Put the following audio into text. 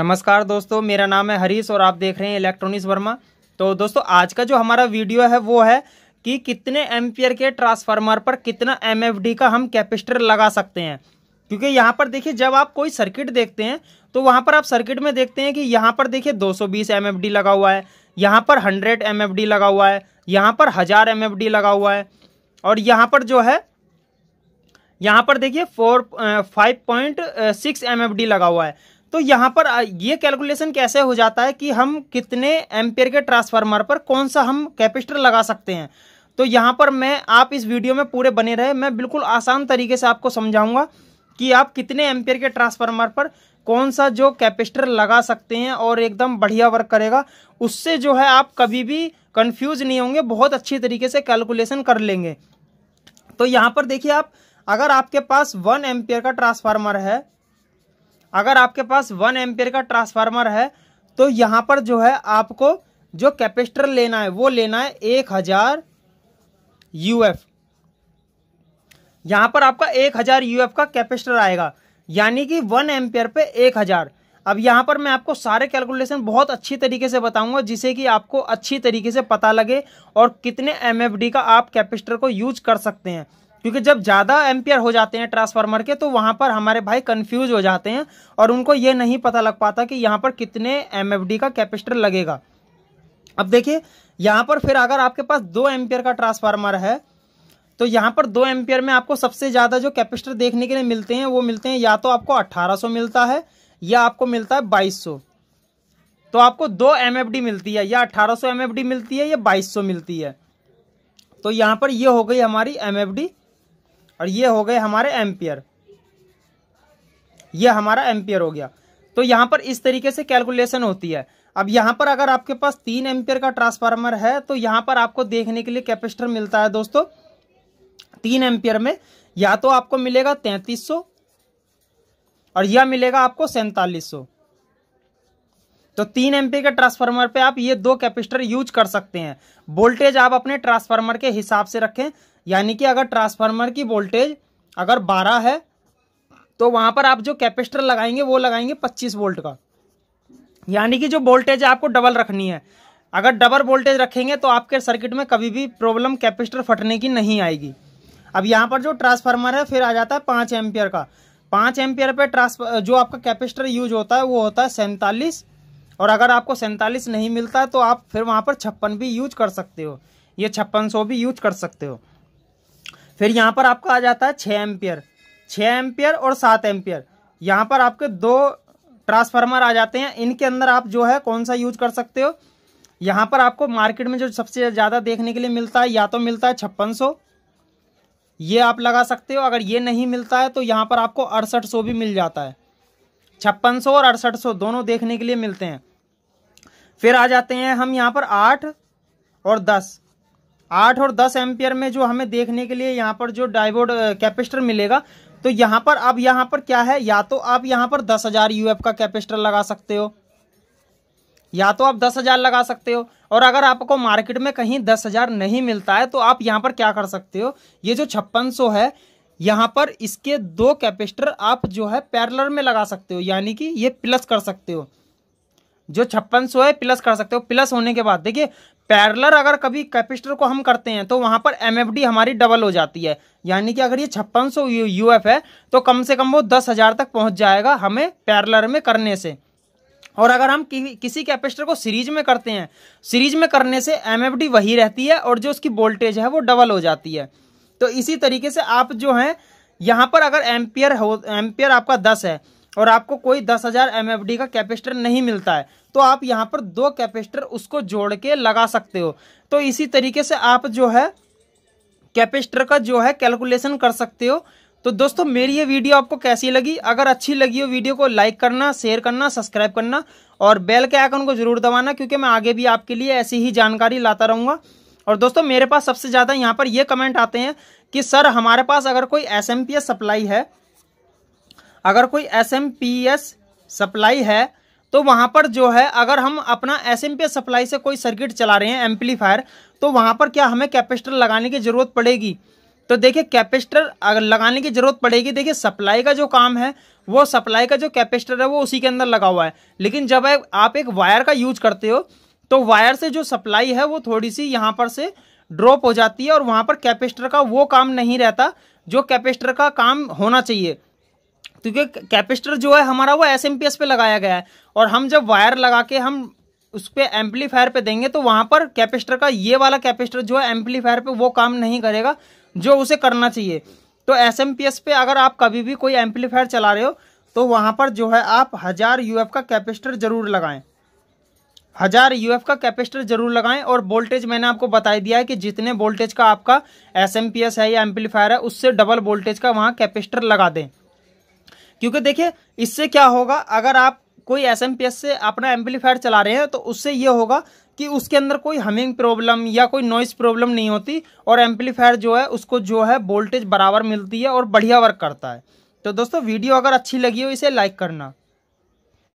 नमस्कार दोस्तों मेरा नाम है हरीश और आप देख रहे हैं इलेक्ट्रॉनिक्स वर्मा तो दोस्तों आज का जो हमारा वीडियो है वो है कि कितने एम्पियर के ट्रांसफार्मर पर कितना एम का हम कैपेसिटर लगा सकते हैं क्योंकि यहाँ पर देखिए जब आप कोई सर्किट देखते हैं तो वहाँ पर आप सर्किट में देखते हैं कि यहाँ पर देखिए 220 सौ लगा हुआ है यहाँ पर 100 एम लगा हुआ है यहाँ पर हज़ार एम लगा हुआ है और यहाँ पर जो है यहाँ पर देखिए four five point six M लगा हुआ है तो यहाँ पर ये कैलकुलेशन कैसे हो जाता है कि हम कितने एम्पेयर के ट्रांसफार्मर पर कौन सा हम कैपेसिटर लगा सकते हैं तो यहाँ पर मैं आप इस वीडियो में पूरे बने रहे मैं बिल्कुल आसान तरीके से आपको समझाऊंगा कि आप कितने एम्पेयर के ट्रांसफार्मर पर कौन सा जो कैपेसिटर लगा सकते हैं और एकदम बढ़िया वर्क करेगा उससे जो है आप कभी भी कन्फ्यूज़ नहीं होंगे बहुत अच्छी तरीके से कैलकुलेशन कर लेंगे तो यहाँ पर देखिए आप अगर आपके पास वन एम्पेयर का ट्रांसफार्मर है अगर आपके पास वन एम्पेयर का ट्रांसफार्मर है तो यहाँ पर जो है आपको जो कैपेसिटर लेना है वो लेना है एक हज़ार यू एफ यहाँ पर आपका एक हज़ार यू एफ का कैपेसिटर आएगा यानी कि वन एम्पेयर पे एक हज़ार अब यहाँ पर मैं आपको सारे कैलकुलेशन बहुत अच्छी तरीके से बताऊंगा जिसे कि आपको अच्छी तरीके से पता लगे और कितने एम का आप कैपेसिटर को यूज कर सकते हैं क्योंकि जब ज़्यादा एम्पियर हो जाते हैं ट्रांसफार्मर के तो वहाँ पर हमारे भाई कन्फ्यूज हो जाते हैं और उनको ये नहीं पता लग पाता कि यहाँ पर कितने एम का कैपेसिटर लगेगा अब देखिए यहाँ पर फिर अगर आपके पास दो एम्पियर का ट्रांसफार्मर है तो यहाँ पर दो एम्पियर में आपको सबसे ज़्यादा जो कैपेसिटर देखने के लिए मिलते हैं वो मिलते हैं या तो आपको 1800 मिलता है या आपको मिलता है 2200 तो आपको दो एम मिलती है या 1800 सौ मिलती है या 2200 मिलती है तो यहाँ पर ये हो गई हमारी एम और ये हो गए हमारे एम्पियर ये हमारा एम्पियर हो गया तो यहां पर इस तरीके से कैलकुलेशन होती है अब यहां पर अगर आपके पास तीन एम्पियर का ट्रांसफार्मर है तो यहां पर आपको देखने के लिए कैपेसिटर मिलता है दोस्तों तीन एम्पियर में या तो आपको मिलेगा तैतीस सौ और यह मिलेगा आपको सैतालीस सौ तो तीन एम्पियर के ट्रांसफार्मर पे आप ये दो कैपेसिटर यूज कर सकते हैं वोल्टेज आप अपने ट्रांसफार्मर के हिसाब से रखें यानी कि अगर ट्रांसफार्मर की वोल्टेज अगर बारह है तो वहाँ पर आप जो कैपेसिटर लगाएंगे वो लगाएंगे पच्चीस वोल्ट का यानी कि जो वोल्टेज है आपको डबल रखनी है अगर डबल वोल्टेज रखेंगे तो आपके सर्किट में कभी भी प्रॉब्लम कैपेसिटर फटने की नहीं आएगी अब यहाँ पर जो ट्रांसफार्मर है फिर आ जाता है पाँच एम्पियर का पाँच एम्पियर पे ट्रांसफ जो आपका कैपेसिटर यूज होता है वो होता है सैंतालीस और अगर आपको सैंतालीस नहीं मिलता तो आप फिर वहाँ पर छप्पन भी यूज कर सकते हो ये छप्पन सौ भी यूज कर सकते हो फिर यहाँ पर आपका आ जाता है छः एम्पियर छः एम्पियर और सात एम्पियर यहाँ पर आपके दो ट्रांसफार्मर आ जाते हैं इनके अंदर आप जो है कौन सा यूज कर सकते हो यहाँ पर आपको मार्केट में जो सबसे ज़्यादा देखने के लिए मिलता है या तो मिलता है छप्पन ये आप लगा सकते हो अगर ये नहीं मिलता है तो यहाँ पर आपको अड़सठ भी मिल जाता है छप्पन और अड़सठ दोनों देखने के लिए मिलते हैं फिर आ जाते हैं हम यहाँ पर आठ और दस आठ और दस एम्पियर में जो हमें देखने के लिए यहाँ पर जो डाइबोड कैपेसिटर मिलेगा तो यहाँ पर अब यहाँ पर क्या है या तो आप यहाँ पर दस हज़ार यू का कैपेसिटर लगा सकते हो या तो आप दस हज़ार लगा सकते हो और अगर आपको मार्केट में कहीं दस हज़ार नहीं मिलता है तो आप यहाँ पर क्या कर सकते हो ये जो छप्पन है यहाँ पर इसके दो कैपेस्टर आप जो है पैरलर में लगा सकते हो यानी कि ये प्लस कर सकते हो जो छप्पन सौ है प्लस कर सकते हो प्लस होने के बाद देखिए पैरलर अगर कभी कैपेसिटर को हम करते हैं तो वहाँ पर एम हमारी डबल हो जाती है यानी कि अगर ये छप्पन सौ यू है तो कम से कम वो दस हज़ार तक पहुँच जाएगा हमें पैरलर में करने से और अगर हम कि, किसी कैपेसिटर को सीरीज में करते हैं सीरीज में करने से एम वही रहती है और जो उसकी वोल्टेज है वो डबल हो जाती है तो इसी तरीके से आप जो हैं यहाँ पर अगर एम्पियर हो एम्पियर आपका दस है और आपको कोई दस हज़ार एम का कैपेसिटर नहीं मिलता है तो आप यहाँ पर दो कैपेसिटर उसको जोड़ के लगा सकते हो तो इसी तरीके से आप जो है कैपेसिटर का जो है कैलकुलेशन कर सकते हो तो दोस्तों मेरी ये वीडियो आपको कैसी लगी अगर अच्छी लगी हो वीडियो को लाइक करना शेयर करना सब्सक्राइब करना और बेल के आइकन को जरूर दबाना क्योंकि मैं आगे भी आपके लिए ऐसी ही जानकारी लाता रहूँगा और दोस्तों मेरे पास सबसे ज़्यादा यहाँ पर ये कमेंट आते हैं कि सर हमारे पास अगर कोई एस सप्लाई है अगर कोई S M P S supply है तो वहाँ पर जो है अगर हम अपना S M P S supply से कोई सर्किट चला रहे हैं एम्पलीफायर तो वहाँ पर क्या हमें कैपेसिटर लगाने की ज़रूरत पड़ेगी तो देखिए कैपेसिटर अगर लगाने की ज़रूरत पड़ेगी देखिए सप्लाई का जो काम है वो सप्लाई का जो कैपेसिटर है वो उसी के अंदर लगा हुआ है लेकिन जब आप एक वायर का यूज करते हो तो वायर से जो सप्लाई है वो थोड़ी सी यहाँ पर से ड्रॉप हो जाती है और वहाँ पर कैपेसिटर का वो काम नहीं रहता जो कैपेसिटर का काम होना चाहिए क्योंकि कैपेसिटर जो है हमारा वो एस पे लगाया गया है और हम जब वायर लगा के हम उस पर एम्पलीफायर पे देंगे तो वहाँ पर कैपेसिटर का ये वाला कैपेसिटर जो है एम्पलीफायर पे वो काम नहीं करेगा जो उसे करना चाहिए तो एस पे अगर आप कभी भी कोई एम्पलीफायर चला रहे हो तो वहाँ पर जो है आप हज़ार यू का कैपेसिटर ज़रूर लगाएं हज़ार यू का कैपेसिटर ज़रूर लगाएं और वोल्टेज मैंने आपको बताई दिया है कि जितने वोल्टेज का आपका एस है या एम्पलीफायर है उससे डबल वोल्टेज का वहाँ कैपेस्टर लगा दें क्योंकि देखिए इससे क्या होगा अगर आप कोई एस से अपना एम्पलीफायर चला रहे हैं तो उससे ये होगा कि उसके अंदर कोई हमिंग प्रॉब्लम या कोई नॉइस प्रॉब्लम नहीं होती और एम्पलीफायर जो है उसको जो है वोल्टेज बराबर मिलती है और बढ़िया वर्क करता है तो दोस्तों वीडियो अगर अच्छी लगी हो इसे लाइक करना